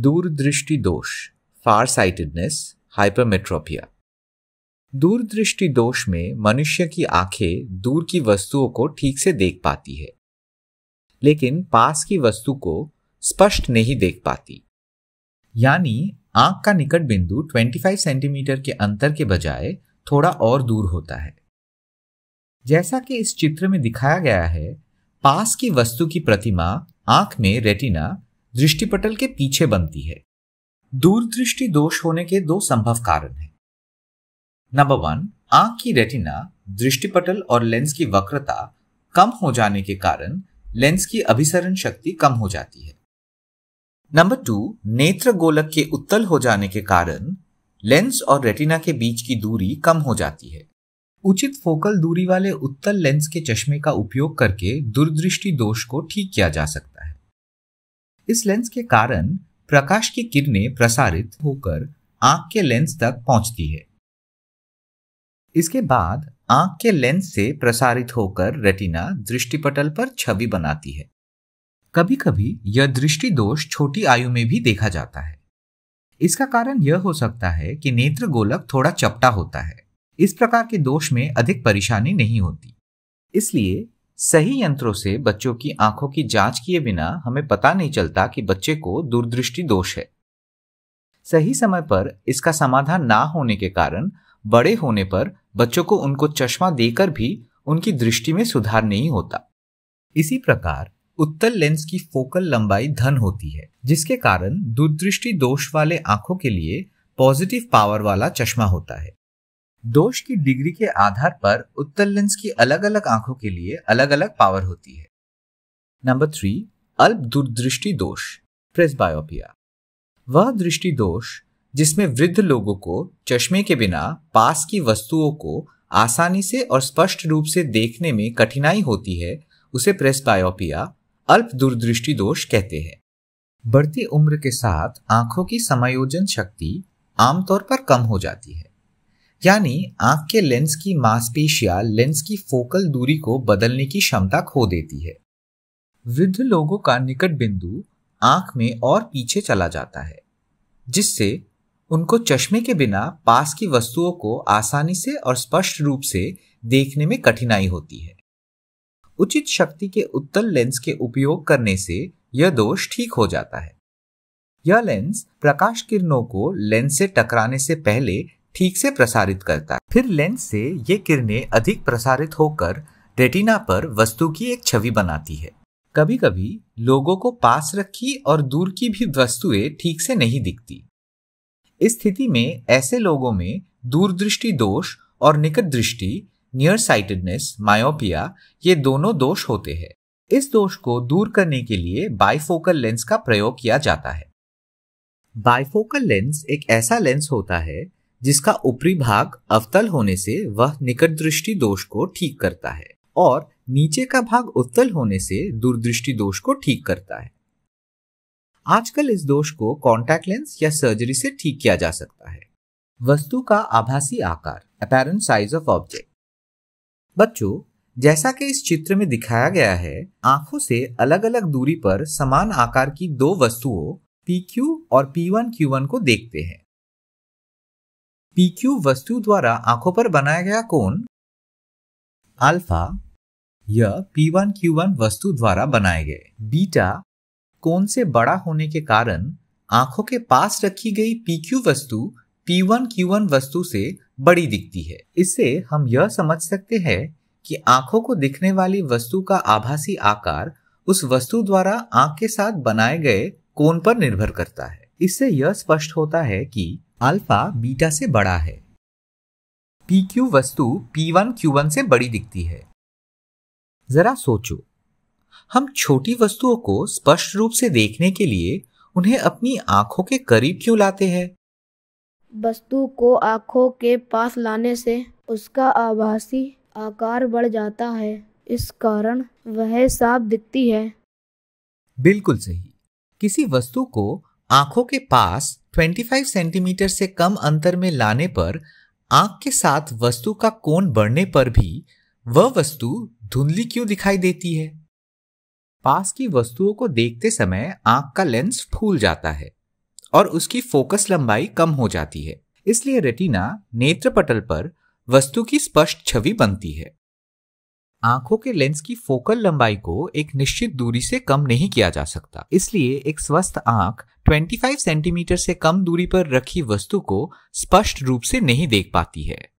दूरदृष्टि दोष फार sightedness hypermetropia दूरदृष्टि दोष में मनुष्य की आंखें दूर की वस्तुओं को ठीक से देख पाती है लेकिन पास की वस्तु को स्पष्ट नहीं देख पाती यानी आंख का निकट बिंदु 25 सेंटीमीटर के अंतर के बजाय थोड़ा और दूर होता है जैसा कि इस चित्र में दिखाया गया है पास की वस्तु की प्रतिमा आंख में रेटिना दृष्टिपटल के पीछे बनती है दूरदृष्टि दोष होने के दो संभव कारण हैं नंबर वन आंख की रेटिना दृष्टिपटल और लेंस की वक्रता कम हो जाने के कारण लेंस की अभिसरण शक्ति कम हो जाती है नंबर टू नेत्र गोलक के उत्तल हो जाने के कारण लेंस और रेटिना के बीच की दूरी कम हो जाती है उचित फोकल दूरी वाले उत्तल लेंस के चश्मे का उपयोग करके दूरदृष्टि दोष को ठीक किया जा सकता है इस लेंस के कारण प्रकाश की किरणें प्रसारित होकर आंख के लेंस तक पहुंचती है इसके बाद आंख के लेंस से प्रसारित होकर रेटिना दृष्टिपटल पर छवि बनाती है कभी कभी यह दृष्टि दोष छोटी आयु में भी देखा जाता है इसका कारण यह हो सकता है कि नेत्र गोलक थोड़ा चपटा होता है इस प्रकार के दोष में अधिक परेशानी नहीं होती इसलिए सही यंत्रों से बच्चों की आंखों की जांच किए बिना हमें पता नहीं चलता कि बच्चे को दूरदृष्टि दोष है सही समय पर इसका समाधान ना होने के कारण बड़े होने पर बच्चों को उनको चश्मा देकर भी उनकी दृष्टि में सुधार नहीं होता इसी प्रकार उत्तल लेंस की फोकल लंबाई धन होती है जिसके कारण दूरदृष्टि दोष वाले आंखों के लिए पॉजिटिव पावर वाला चश्मा होता है दोष की डिग्री के आधार पर उत्तल लेंस की अलग अलग आंखों के लिए अलग अलग पावर होती है नंबर थ्री अल्प दूरदृष्टि दोष प्रेसबायोपिया वह दृष्टि दोष जिसमें वृद्ध लोगों को चश्मे के बिना पास की वस्तुओं को आसानी से और स्पष्ट रूप से देखने में कठिनाई होती है उसे प्रेसबायोपिया अल्प दूरदृष्टि दोष कहते हैं बढ़ती उम्र के साथ आंखों की समायोजन शक्ति आमतौर पर कम हो जाती है यानी आंख के लेंस की मांसपेशिया लेंस की फोकल दूरी को बदलने की क्षमता खो देती है वृद्ध लोगों का निकट बिंदु आंख में और पीछे चला जाता है जिससे उनको चश्मे के बिना पास की वस्तुओं को आसानी से और स्पष्ट रूप से देखने में कठिनाई होती है उचित शक्ति के उत्तल लेंस के उपयोग करने से यह दोष ठीक हो जाता है यह लेंस प्रकाश किरणों को लेंस से टकराने से पहले ठीक से प्रसारित करता है फिर लेंस से ये किरणें अधिक प्रसारित होकर रेटिना पर वस्तु की एक छवि बनाती है कभी कभी लोगों को पास रखी और दूर की भी वस्तुएं ठीक से नहीं दिखती इस स्थिति में ऐसे लोगों में दूरदृष्टि दोष और निकट दृष्टि नियर साइटेडनेस मायोपिया ये दोनों दोष होते हैं इस दोष को दूर करने के लिए बाइफोकल लेंस का प्रयोग किया जाता है बाइफोकल लेंस एक ऐसा लेंस होता है जिसका ऊपरी भाग अवतल होने से वह निकट दृष्टि दोष को ठीक करता है और नीचे का भाग उत्तल होने से दूरदृष्टि दोष को ठीक करता है आजकल इस दोष को कॉन्टैक्ट लेंस या सर्जरी से ठीक किया जा सकता है वस्तु का आभासी आकार अपेरेंट साइज ऑफ ऑब्जेक्ट बच्चों जैसा कि इस चित्र में दिखाया गया है आंखों से अलग अलग दूरी पर समान आकार की दो वस्तुओं PQ और P1Q1 को देखते हैं PQ वस्तु द्वारा आंखों पर बनाया गया कोण अल्फा यह पी वन क्यू वन वस्तु द्वारा बनाए गए बीटा कोण से बड़ा होने के कारण आंखों के पास रखी गई PQ वस्तु पी वन क्यू वन वस्तु से बड़ी दिखती है इससे हम यह समझ सकते हैं कि आंखों को दिखने वाली वस्तु का आभासी आकार उस वस्तु द्वारा आंख के साथ बनाए गए कोण पर निर्भर करता है इससे यह स्पष्ट होता है कि अल्फा बीटा से बड़ा है पी क्यू वस्तु पी वन क्यू वन से बड़ी दिखती है जरा सोचो हम छोटी वस्तुओं को स्पष्ट रूप से देखने के लिए उन्हें अपनी आंखों के करीब क्यों लाते हैं वस्तु को आंखों के पास लाने से उसका आभासी आकार बढ़ जाता है इस कारण वह साफ दिखती है बिल्कुल सही किसी वस्तु को आंखों के पास 25 सेंटीमीटर से कम अंतर में लाने पर आंख के साथ वस्तु का कोण बढ़ने पर भी वह वस्तु धुंधली क्यों दिखाई देती है पास की वस्तुओं को देखते समय आंख का लेंस फूल जाता है और उसकी फोकस लंबाई कम हो जाती है इसलिए रेटिना नेत्र पटल पर वस्तु की स्पष्ट छवि बनती है आंखों के लेंस की फोकल लंबाई को एक निश्चित दूरी से कम नहीं किया जा सकता इसलिए एक स्वस्थ आंख 25 सेंटीमीटर से कम दूरी पर रखी वस्तु को स्पष्ट रूप से नहीं देख पाती है